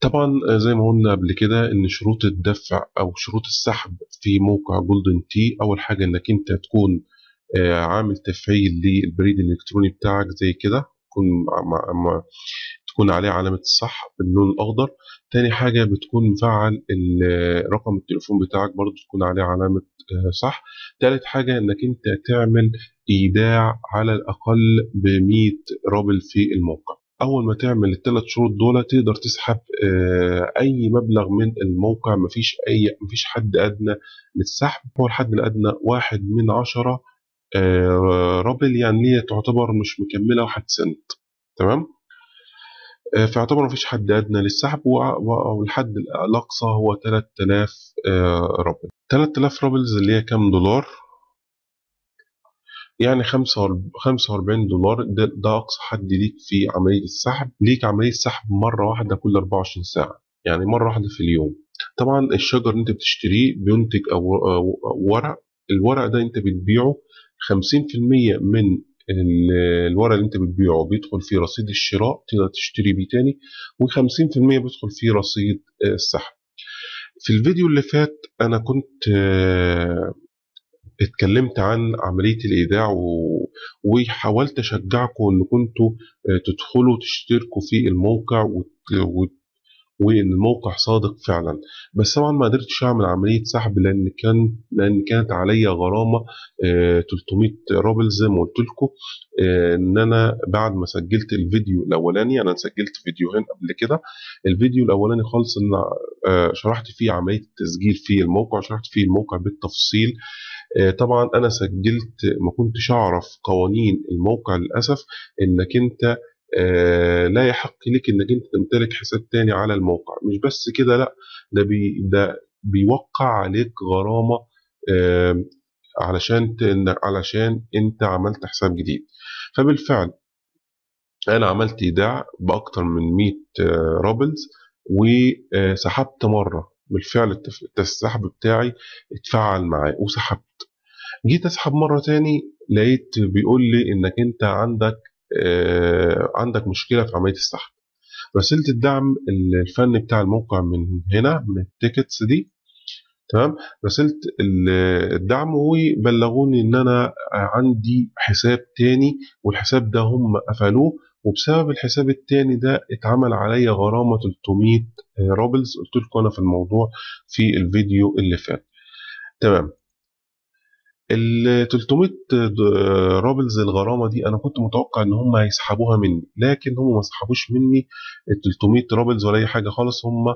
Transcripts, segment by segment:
طبعا آه، زي ما قلنا قبل كده ان شروط الدفع او شروط السحب في موقع جولدن تي اول حاجه انك انت تكون آه، عامل تفعيل للبريد الالكتروني بتاعك زي كده تكون مع تكون عليه علامة الصح باللون الأخضر تاني حاجة بتكون مفعل آه، رقم التليفون بتاعك برضو تكون عليه علامة صح تالت حاجة إنك أنت تعمل إيداع على الأقل بمية رابل في الموقع اول ما تعمل الثلاث شروط دول تقدر تسحب آه، اي مبلغ من الموقع مفيش اي مفيش حد ادنى للسحب هو الحد الادنى واحد من عشرة آه، رابل يعني هي تعتبر مش مكمله واحد سنت تمام آه، فيعتبر مفيش حد أدنى للسحب والحد الأقصى هو 3000 رابل 3000 رابلز اللي هي كام دولار يعني 45 دولار ده, ده اقصى حد ليك في عمليه السحب ليك عمليه سحب مره واحده كل 24 ساعه يعني مره واحده في اليوم طبعا الشجر اللي انت بتشتريه بينتج او ورق الورق ده انت بتبيعه 50% من الورق اللي انت بتبيعه بيدخل في رصيد الشراء تقدر تشتري بيه تاني و50% بيدخل في رصيد آه، السحب في الفيديو اللي فات انا كنت آه، اتكلمت عن عملية الإيداع و... وحاولت أشجعكم إن كنتوا آه، تدخلوا تشتركوا في الموقع وان الموقع صادق فعلا بس طبعا ما قدرتش اعمل عمليه سحب لان كان لان كانت عليا غرامه 300 آه، روبل زي ما قلت لكم آه، ان انا بعد ما سجلت الفيديو الاولاني انا سجلت فيديوهين قبل كده الفيديو الاولاني خالص ان شرحت فيه عمليه التسجيل في الموقع شرحت فيه الموقع بالتفصيل آه، طبعا انا سجلت ما كنتش اعرف قوانين الموقع للاسف انك انت آه، لا يحق لك انك انت تمتلك حساب تاني على الموقع مش بس كده لا ده بي ده بيوقع عليك غرامه علشان علشان انت عملت حساب جديد فبالفعل انا عملت ايداع باكتر من 100 آه، رابلز وسحبت مره بالفعل السحب بتاعي اتفعل معاه وسحبت جيت اسحب مره تاني لقيت بيقول لي انك انت عندك آه عندك مشكله في عمليه السحب رسلت الدعم الفني بتاع الموقع من هنا من التيكتس دي تمام رسلت الدعم وبلغوني ان انا عندي حساب تاني والحساب ده هم قفلوه وبسبب الحساب التاني ده اتعمل عليا غرامة 300 آه، روبلز قلت لكم انا في الموضوع في الفيديو اللي فات تمام ال 300 روبلز الغرامه دي انا كنت متوقع ان هم هيسحبوها مني لكن هم ما سحبوش مني ال 300 روبلز ولا اي حاجه خالص هم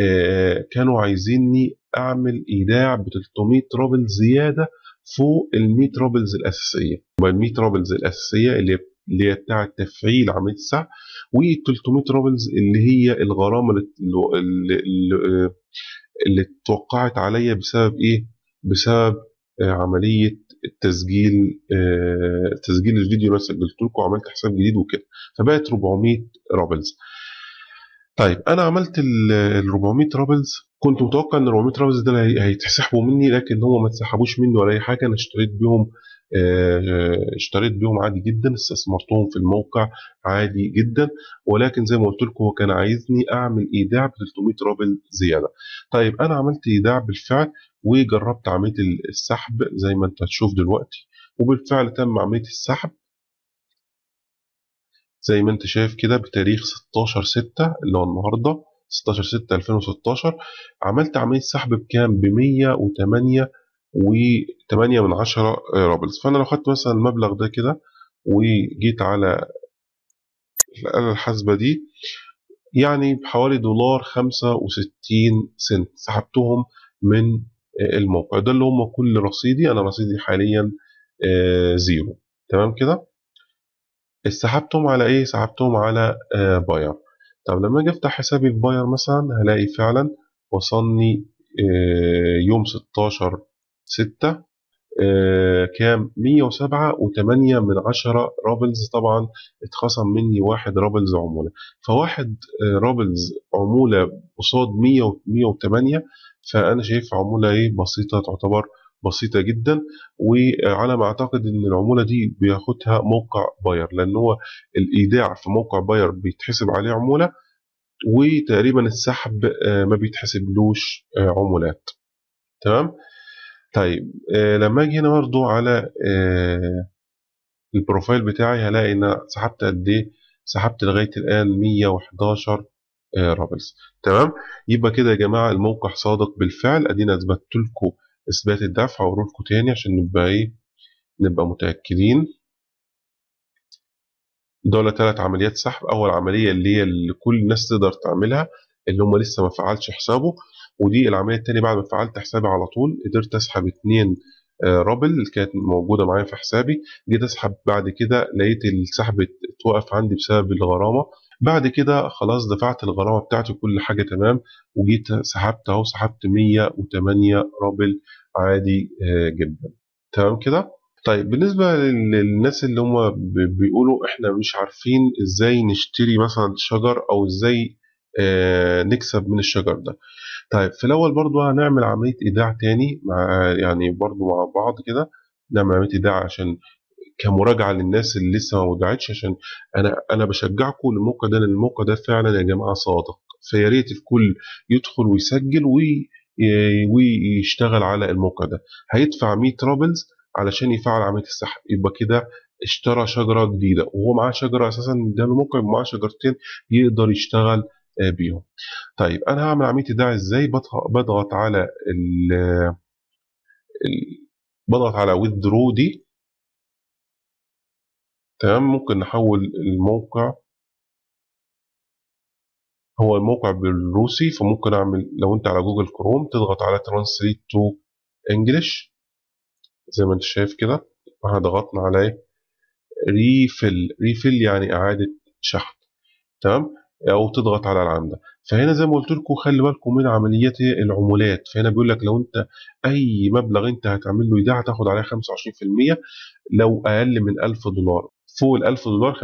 آه، كانوا عايزيني اعمل ايداع ب 300 روبلز زياده فوق ال 100 روبلز الاساسيه ال 100 روبلز الاساسيه اللي اللي هي بتاعة تفعيل عملية السحب و300 روبلز اللي هي الغرامة اللي, اللي, اللي اتوقعت عليا بسبب ايه؟ بسبب آه، عملية التسجيل آه، تسجيل الفيديو اللي انا سجلت لكم وعملت حساب جديد وكده فبقت 400 روبلز طيب انا عملت ال 400 رابلز كنت متوقع ان 400 رابلز ده هيتسحبوا مني لكن هو ما اتسحبوش مني ولا اي حاجه انا اشتريت بيهم آه، اشتريت بيهم عادي جدا استثمرتهم في الموقع عادي جدا ولكن زي ما قلت لكم هو كان عايزني اعمل ايداع ب 300 رابل زياده طيب انا عملت ايداع بالفعل وجربت عمليه السحب زي ما انت هتشوف دلوقتي وبالفعل تم عمليه السحب زي ما انت شايف كده بتاريخ 16 6 اللي هو النهارده 16 6 2016 عملت عمليه سحب بكام ب 108 و8 من 10 آه، رابلز فانا لو خدت مثلا المبلغ ده كده وجيت على الآلة الحاسبة دي يعني بحوالي دولار 65 سنت سحبتهم من آه، الموقع ده اللي هم كل رصيدي انا رصيدي حاليا آه، زيرو تمام كده سحبتهم على ايه سحبتهم على باير طب لما اجي افتح حسابي في باير مثلا هلاقي فعلا وصلني يوم 16 ستة آه كام مية وسبعة وتمانية من عشرة رابلز طبعا اتخصم مني واحد رابلز عموله فواحد آه رابلز عموله قصاد مية ومية وتمانية فانا شايف عموله ايه بسيطه تعتبر بسيطة جدا وعلى ما أعتقد إن العمولة دي بياخدها موقع باير لأن هو الإيداع في موقع باير بيتحسب عليه عمولة وتقريبا السحب آه، ما بيتحسبلوش آه، عمولات تمام طيب آه لما اجي هنا برضو على آه البروفايل بتاعي هلاقي ان سحبت قد ايه سحبت لغايه الان 111 آه رابلز تمام يبقى كده يا جماعه الموقع صادق بالفعل ادينا اثبتت لكم اثبات الدفع واقول لكم تاني عشان نبقى ايه نبقى متاكدين دول ثلاث عمليات سحب اول عمليه اللي هي اللي كل الناس تقدر تعملها اللي هم لسه ما فعلش حسابه ودي العمليه الثانيه بعد ما فعلت حسابي على طول قدرت اسحب 2 آه، رابل كانت موجوده معايا في حسابي جيت اسحب بعد كده لقيت السحب اتوقف عندي بسبب الغرامه بعد كده خلاص دفعت الغرامه بتاعتي كل حاجه تمام وجيت سحبت اهو سحبت 108 رابل عادي آه، جدا تمام كده طيب بالنسبة للناس اللي هم بيقولوا احنا مش عارفين ازاي نشتري مثلا شجر او ازاي آه، نكسب من الشجر ده طيب في الاول برضو هنعمل عمليه ايداع تاني مع يعني برضو مع بعض كده نعمل عمليه ايداع عشان كمراجعه للناس اللي لسه ما ودعتش عشان انا انا بشجعكم للموقع ده لان الموقع ده فعلا يا جماعه صادق فيا ريت الكل يدخل ويسجل ويشتغل على الموقع ده هيدفع 100 رابلز علشان يفعل عمليه السحب يبقى كده اشترى شجره جديده وهو معاه شجره اساسا ده الموقع معاه شجرتين يقدر يشتغل بيهم طيب انا هعمل عمليه الدعايه ازاي بضغط على ال بضغط على withdraw دي تمام ممكن نحول الموقع هو الموقع بالروسي فممكن اعمل لو انت على جوجل كروم تضغط على ترانسليت تو انجلش زي ما انت شايف كده احنا ضغطنا على ريفل ريفل يعني اعاده شحن تمام او تضغط على العمدة فهنا زي ما قلت لكم خلي بالكم من عمليات العمولات فهنا بيقول لك لو انت اي مبلغ انت هتعمل له ايداع هتاخد عليه 25% لو اقل من 1000 دولار فوق ال 1000 دولار 50%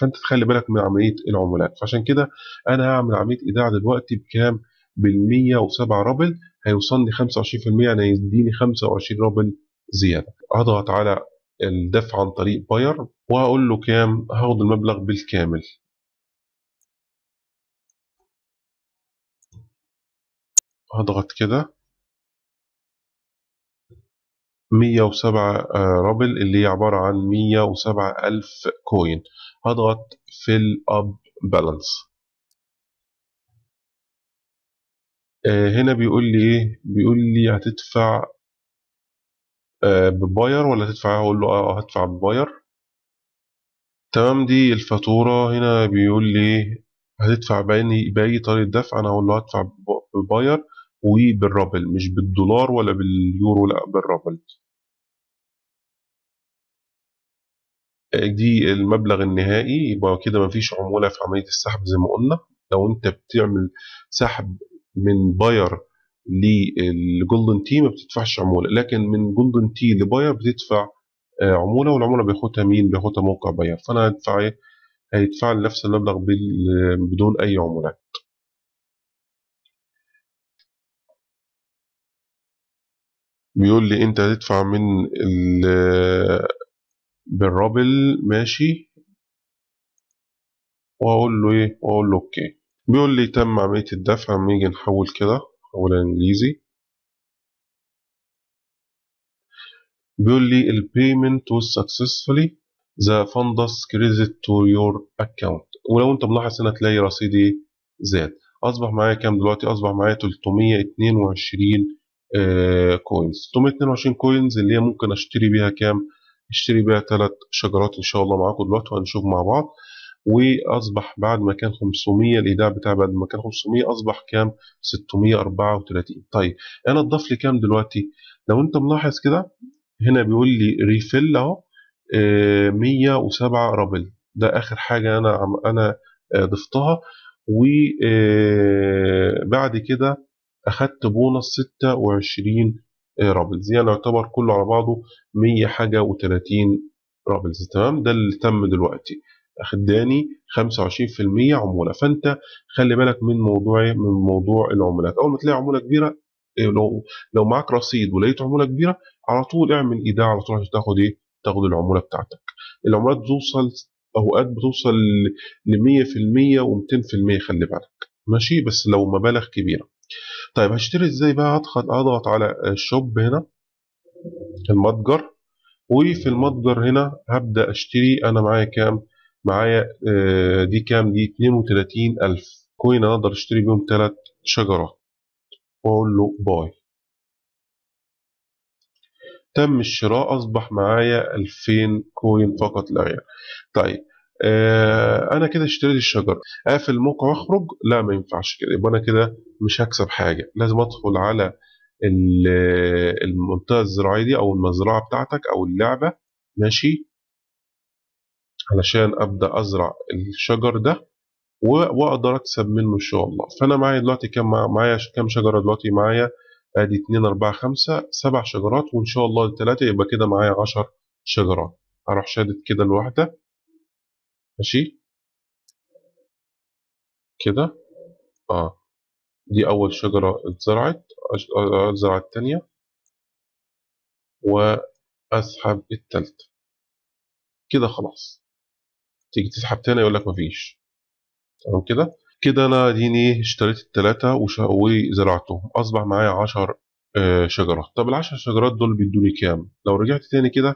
فانت تخلي بالك من عمليه العمولات فعشان كده انا هعمل عمليه ايداع دلوقتي بكام بال 107 رابل هيوصلني 25% يعني يديني 25 رابل زياده هضغط على الدفع عن طريق باير وهقول له كام هاخد المبلغ بالكامل هضغط كده 107 آه، رابل اللي هي عبارة عن 107 ألف كوين هضغط فيل أب بالانس هنا بيقول لي ايه بيقول لي هتدفع آه، بباير ولا هتدفع اقول له آه،, اه هدفع بباير تمام دي الفاتورة هنا بيقول لي إيه؟ هتدفع بأي بأي طريقة دفع أنا هقول له هدفع بباير وبالربل مش بالدولار ولا باليورو لا بالربل دي المبلغ النهائي يبقى كده مفيش عمولة في عملية السحب زي ما قلنا لو انت بتعمل سحب من باير للجولدن تي ما بتدفعش عمولة لكن من جولدن تي لباير بتدفع آه، عمولة والعمولة بياخدها مين بياخدها موقع باير فانا هدفع ايه هيدفع لي نفس المبلغ بدون اي عمولات بيقول لي انت هتدفع من ال بالرابل ماشي واقول له ايه واقول له اوكي بيقول لي تم عملية الدفع لما نيجي نحول كده نحولها انجليزي بيقول لي البيمنت was successfully ذا فندس كريدت تو يور اكونت ولو انت ملاحظ هنا تلاقي رصيدي زاد اصبح معايا كام دلوقتي اصبح معايا 322 كوينز 622 كوينز اللي هي ممكن اشتري بيها كام اشتري بيها ثلاث شجرات ان شاء الله معاكم دلوقتي وهنشوف مع بعض واصبح بعد ما كان 500 الايداع بتاعي بعد ما كان 500 اصبح كام 634 طيب انا اضاف لي كام دلوقتي لو انت ملاحظ كده هنا بيقول لي ريفيل اهو 107 آه، رابل ده اخر حاجه انا انا آه، ضفتها وبعد آه، كده أخدت بونص 26 آه، رابلز يعني يعتبر كله على بعضه 100 حاجة و30 رابلز تمام ده اللي تم دلوقتي أخداني 25% عمولة فأنت خلي بالك من موضوع إيه؟ من موضوع العمولات أول ما تلاقي عمولة كبيرة آه، لو لو معاك رصيد ولقيت عمولة كبيرة على طول اعمل إيداع على طول عشان تاخد إيه تاخد العمولة بتاعتك العمولات بتوصل أوقات بتوصل ل 100% و 200% خلي بالك ماشي بس لو مبالغ كبيرة طيب هشتري ازاي بقى هدخل اضغط على الشوب هنا المتجر وفي المتجر هنا هبدأ اشتري انا معايا كام معايا آه، دي كام دي 32000 كوين انا اقدر اشتري بيهم ثلاث شجرات واقول له باي تم الشراء اصبح معايا 2000 كوين فقط لا غير طيب آه، انا كده اشتريت الشجر اقفل الموقع واخرج لا ما ينفعش كده يبقى انا كده مش هكسب حاجه لازم ادخل على المنطقه الزراعيه دي او المزرعه بتاعتك او اللعبه ماشي علشان ابدا ازرع الشجر ده واقدر اكسب منه ان شاء الله فانا معايا دلوقتي كام معايا كام شجره دلوقتي معايا ادي 2 4 5 7 شجرات وان شاء الله الثلاثه يبقى كده معايا 10 شجرات اروح شادد كده الواحده ماشي كده اه دي أول شجرة اتزرعت أزرع آه، التانية وأسحب التالتة كده خلاص تيجي تسحب تاني يقول لك مفيش تمام كده كده أنا ديني اشتريت التلاتة وزرعتهم أصبح معايا عشر آه، شجرات طب العشر شجرات دول بيدوني كام لو رجعت تاني كده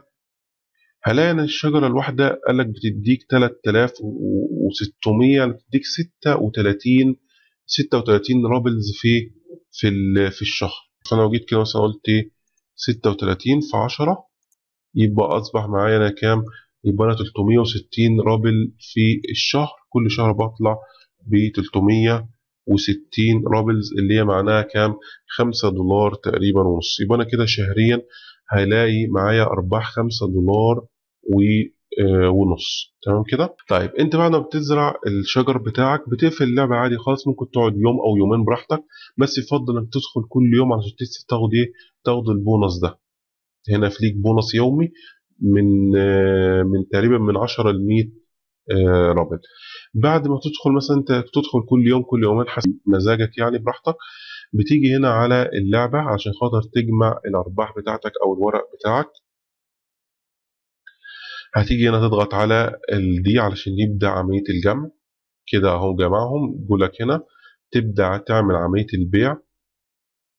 هلاقي ان الشجره الواحده قال لك بتديك 3600 يعني بتديك 36 36 رابلز في في في الشهر فانا لو جيت كده مثلا قلت 36 إيه؟ في 10 يبقى اصبح معايا انا كام يبقى انا 360 رابل في الشهر كل شهر بطلع ب 360 رابلز اللي هي معناها كام 5 دولار تقريبا ونص يبقى انا كده شهريا هلاقي معايا ارباح 5 دولار آه، ونص تمام كده طيب انت بعد ما بتزرع الشجر بتاعك بتقفل اللعبه عادي خالص ممكن تقعد يوم او يومين براحتك بس يفضل انك تدخل كل يوم عشان تاخد ايه تاخد البونص ده هنا في ليك بونص يومي من آه، من تقريبا من 10 ل 100 آه، رابط بعد ما تدخل مثلا انت تدخل كل يوم كل يومين حسب مزاجك يعني براحتك بتيجي هنا على اللعبه عشان خاطر تجمع الارباح بتاعتك او الورق بتاعك هتيجي هنا تضغط على ال D علشان يبدأ عملية الجمع كده اهو جمعهم جولك هنا تبدأ تعمل عملية البيع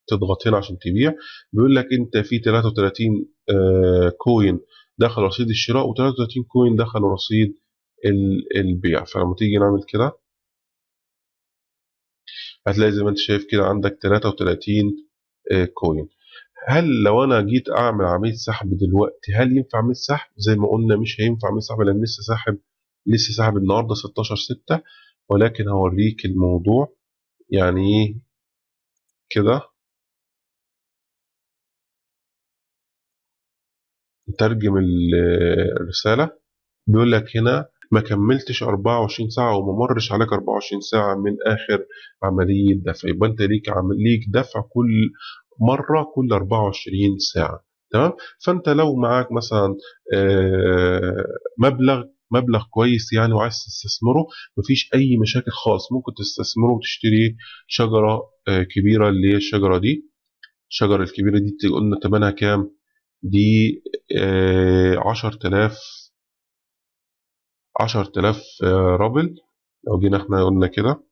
تضغط هنا عشان تبيع بيقول لك انت في 33 كوين آه، دخل رصيد الشراء و33 كوين دخل رصيد البيع فلما تيجي نعمل كده هتلاقي زي ما انت شايف كده عندك 33 كوين هل لو انا جيت اعمل عمليه سحب دلوقتي هل ينفع عمليه سحب زي ما قلنا مش هينفع عمليه سحب لان لسه ساحب لسه ساحب النهارده 16 6 ولكن هوريك الموضوع يعني ايه كده نترجم الرساله بيقول لك هنا ما كملتش 24 ساعة وما مرش عليك 24 ساعة من آخر عملية دفع يبقى أنت ليك عمل ليك دفع كل مره كل 24 ساعه تمام فانت لو معاك مثلا آه، مبلغ مبلغ كويس يعني وعايز تستثمره مفيش اي مشاكل خالص ممكن تستثمره وتشتري شجره آه، كبيره اللي هي الشجره دي الشجره الكبيره دي قلنا تمنها كام دي 10000 10000 عشر رابل لو جينا احنا قلنا كده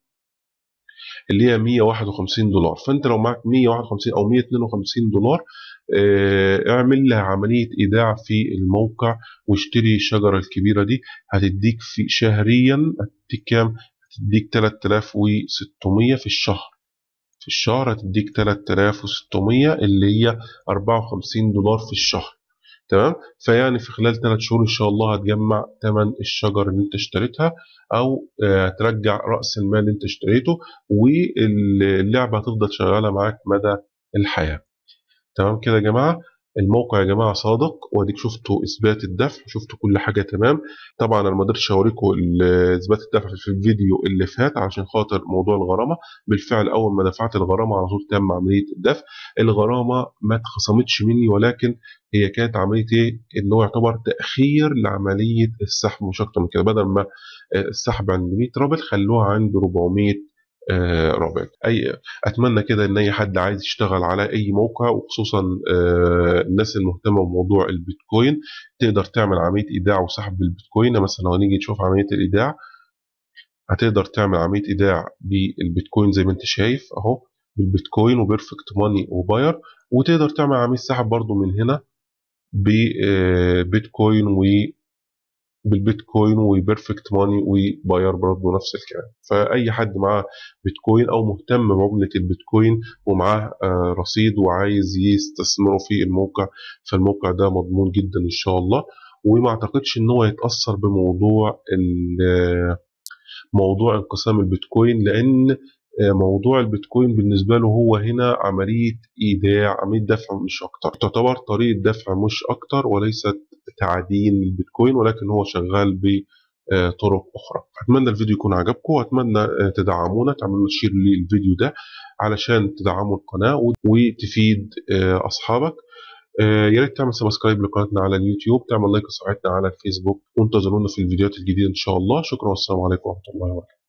اللي هي 151 دولار فانت لو معاك 151 او 152 دولار آه، اعمل لها عملية ايداع في الموقع واشتري الشجرة الكبيرة دي هتديك في شهريا هتديك كام هتديك 3600 في الشهر في الشهر هتديك 3600 اللي هي 54 دولار في الشهر تمام فيعني في خلال ثلاث شهور ان شاء الله هتجمع ثمن الشجر اللي انت اشتريتها او آه، هترجع راس المال اللي انت اشتريته واللعبه هتفضل شغاله معاك مدى الحياه تمام كده يا جماعه الموقع يا جماعه صادق واديك شفتوا اثبات الدفع شفتوا كل حاجه تمام طبعا انا ما قدرتش اوريكم اثبات الدفع في الفيديو اللي فات عشان خاطر موضوع الغرامه بالفعل اول ما دفعت الغرامه على طول تم عمليه الدفع الغرامه ما اتخصمتش مني ولكن هي كانت عمليه ايه؟ ان هو يعتبر تاخير لعمليه السحب مش اكتر من كده بدل ما آه، السحب عند 100 رابل خلوها عند 400 آه، روبرت اي اتمنى كده ان اي حد عايز يشتغل على اي موقع وخصوصا آه، الناس المهتمه بموضوع البيتكوين تقدر تعمل عمليه ايداع وسحب بالبيتكوين مثلا لو نيجي نشوف عمليه الايداع هتقدر تعمل عمليه ايداع بالبيتكوين زي ما انت شايف اهو بالبيتكوين وبيرفكت ماني وباير وتقدر تعمل عمليه سحب برضو من هنا ببيتكوين آه، و بالبيتكوين وبيرفكت ماني وباير برضه نفس الكلام فاي حد معاه بيتكوين او مهتم بعمله البيتكوين ومعاه آه، رصيد وعايز يستثمره في الموقع فالموقع ده مضمون جدا ان شاء الله وما اعتقدش ان هو يتاثر بموضوع آه، موضوع انقسام البيتكوين لان موضوع البيتكوين بالنسبه له هو هنا عمليه ايداع عمليه دفع مش اكتر تعتبر طريقه دفع مش اكتر وليست تعدين البيتكوين ولكن هو شغال ب آه، طرق اخرى اتمنى الفيديو يكون عجبكم واتمنى آه، تدعمونا تعملوا شير للفيديو ده علشان تدعموا القناه وتفيد آه، اصحابك يا ريت تعمل سبسكرايب لقناتنا على اليوتيوب تعمل لايك لصفحتنا على الفيسبوك وانتظرونا في الفيديوهات الجديده ان شاء الله شكرا والسلام عليكم ورحمه الله وبركاته